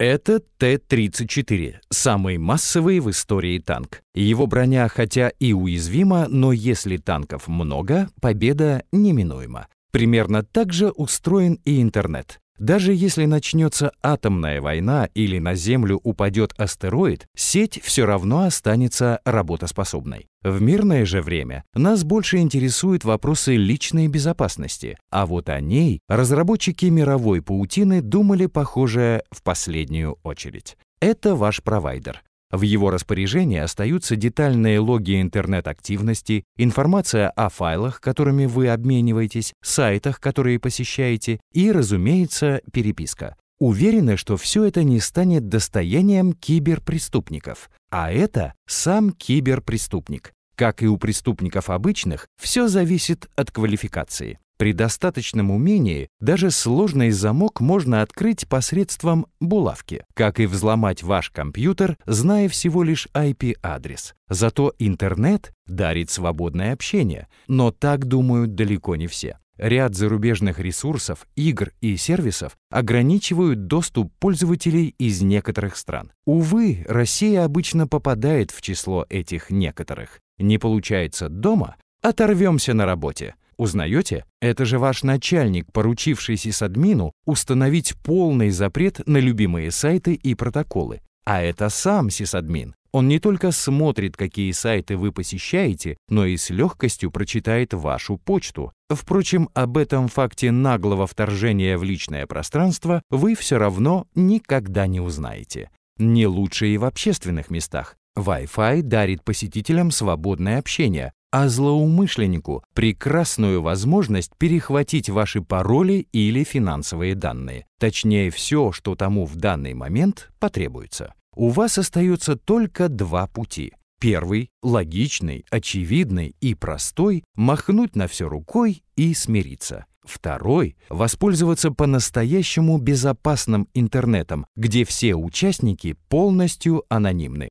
Это Т-34, самый массовый в истории танк. Его броня хотя и уязвима, но если танков много, победа неминуема. Примерно так же устроен и интернет. Даже если начнется атомная война или на Землю упадет астероид, сеть все равно останется работоспособной. В мирное же время нас больше интересуют вопросы личной безопасности, а вот о ней разработчики мировой паутины думали, похоже, в последнюю очередь. Это ваш провайдер. В его распоряжении остаются детальные логи интернет-активности, информация о файлах, которыми вы обмениваетесь, сайтах, которые посещаете и, разумеется, переписка. Уверены, что все это не станет достоянием киберпреступников, а это сам киберпреступник. Как и у преступников обычных, все зависит от квалификации. При достаточном умении даже сложный замок можно открыть посредством булавки, как и взломать ваш компьютер, зная всего лишь IP-адрес. Зато интернет дарит свободное общение, но так думают далеко не все. Ряд зарубежных ресурсов, игр и сервисов ограничивают доступ пользователей из некоторых стран. Увы, Россия обычно попадает в число этих некоторых. Не получается дома? Оторвемся на работе. Узнаете? Это же ваш начальник, поручившийся с админу установить полный запрет на любимые сайты и протоколы. А это сам сисадмин. Он не только смотрит, какие сайты вы посещаете, но и с легкостью прочитает вашу почту. Впрочем, об этом факте наглого вторжения в личное пространство вы все равно никогда не узнаете. Не лучше и в общественных местах. Wi-Fi дарит посетителям свободное общение, а злоумышленнику прекрасную возможность перехватить ваши пароли или финансовые данные, точнее все, что тому в данный момент потребуется. У вас остается только два пути. Первый, логичный, очевидный и простой, махнуть на все рукой и смириться. Второй – воспользоваться по-настоящему безопасным интернетом, где все участники полностью анонимны.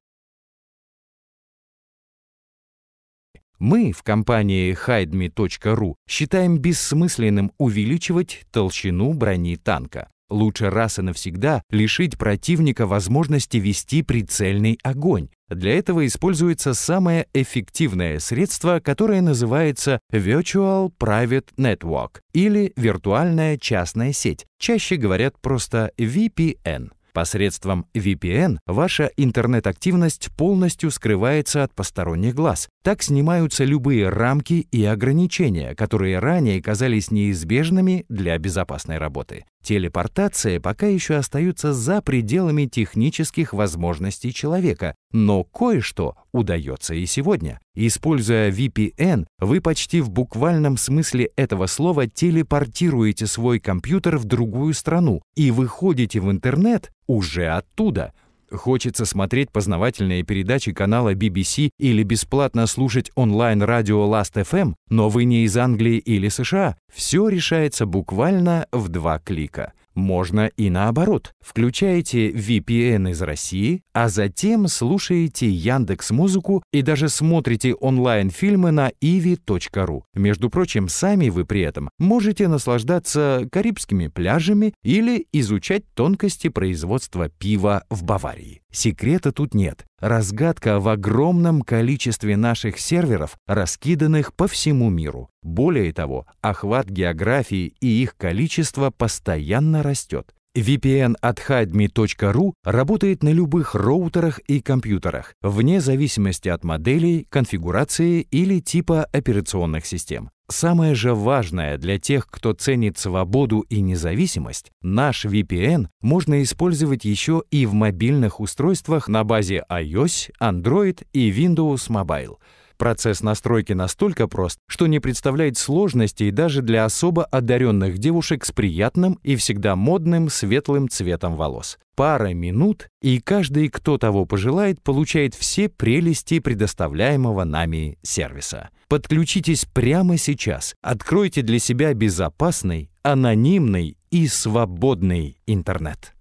Мы в компании hideme.ru считаем бессмысленным увеличивать толщину брони танка. Лучше раз и навсегда лишить противника возможности вести прицельный огонь. Для этого используется самое эффективное средство, которое называется Virtual Private Network или виртуальная частная сеть. Чаще говорят просто VPN. Посредством VPN ваша интернет-активность полностью скрывается от посторонних глаз. Так снимаются любые рамки и ограничения, которые ранее казались неизбежными для безопасной работы. Телепортация пока еще остается за пределами технических возможностей человека, но кое-что удается и сегодня. Используя VPN, вы почти в буквальном смысле этого слова телепортируете свой компьютер в другую страну и выходите в интернет уже оттуда – Хочется смотреть познавательные передачи канала BBC или бесплатно слушать онлайн-радио Last.fm, но вы не из Англии или США. Все решается буквально в два клика. Можно и наоборот. Включаете VPN из России, а затем слушаете Яндекс Музыку и даже смотрите онлайн-фильмы на ivi.ru. Между прочим, сами вы при этом можете наслаждаться карибскими пляжами или изучать тонкости производства пива в Баварии. Секрета тут нет. Разгадка в огромном количестве наших серверов, раскиданных по всему миру. Более того, охват географии и их количество постоянно растет. VPN от Hide.me.ru работает на любых роутерах и компьютерах, вне зависимости от моделей, конфигурации или типа операционных систем. Самое же важное для тех, кто ценит свободу и независимость, наш VPN можно использовать еще и в мобильных устройствах на базе iOS, Android и Windows Mobile. Процесс настройки настолько прост, что не представляет сложностей даже для особо одаренных девушек с приятным и всегда модным светлым цветом волос. Пара минут, и каждый, кто того пожелает, получает все прелести предоставляемого нами сервиса. Подключитесь прямо сейчас. Откройте для себя безопасный, анонимный и свободный интернет.